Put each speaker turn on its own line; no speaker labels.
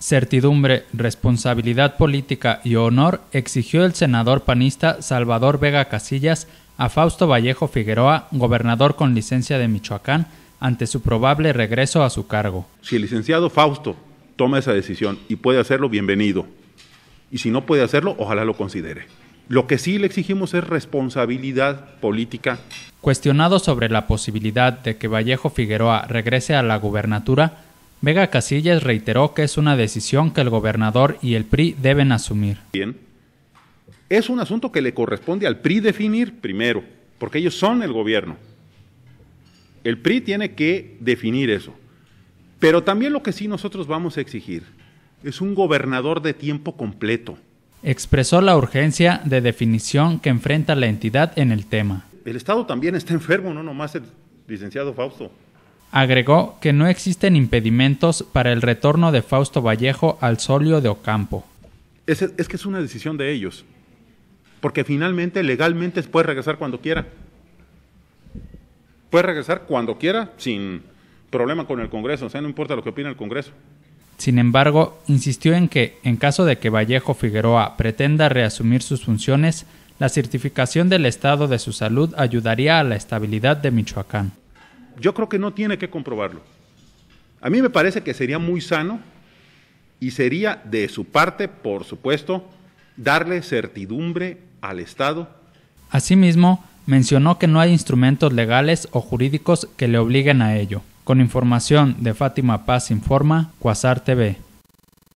Certidumbre, responsabilidad política y honor exigió el senador panista Salvador Vega Casillas a Fausto Vallejo Figueroa, gobernador con licencia de Michoacán, ante su probable regreso a su cargo.
Si el licenciado Fausto toma esa decisión y puede hacerlo, bienvenido. Y si no puede hacerlo, ojalá lo considere. Lo que sí le exigimos es responsabilidad política.
Cuestionado sobre la posibilidad de que Vallejo Figueroa regrese a la gubernatura, Vega Casillas reiteró que es una decisión que el gobernador y el PRI deben asumir.
Bien. Es un asunto que le corresponde al PRI definir primero, porque ellos son el gobierno. El PRI tiene que definir eso. Pero también lo que sí nosotros vamos a exigir es un gobernador de tiempo completo.
Expresó la urgencia de definición que enfrenta la entidad en el tema.
El Estado también está enfermo, no nomás el licenciado Fausto.
Agregó que no existen impedimentos para el retorno de Fausto Vallejo al solio
de Ocampo. Es, es que es una decisión de ellos, porque finalmente legalmente puede regresar cuando quiera. Puede regresar cuando quiera sin problema con el Congreso, o sea, no importa lo que opina el Congreso.
Sin embargo, insistió en que, en caso de que Vallejo Figueroa pretenda reasumir sus funciones, la certificación del estado de su salud ayudaría a la estabilidad de Michoacán
yo creo que no tiene que comprobarlo. A mí me parece que sería muy sano y sería de su parte, por supuesto, darle certidumbre al Estado.
Asimismo, mencionó que no hay instrumentos legales o jurídicos que le obliguen a ello. Con información de Fátima Paz Informa, Cuasar TV.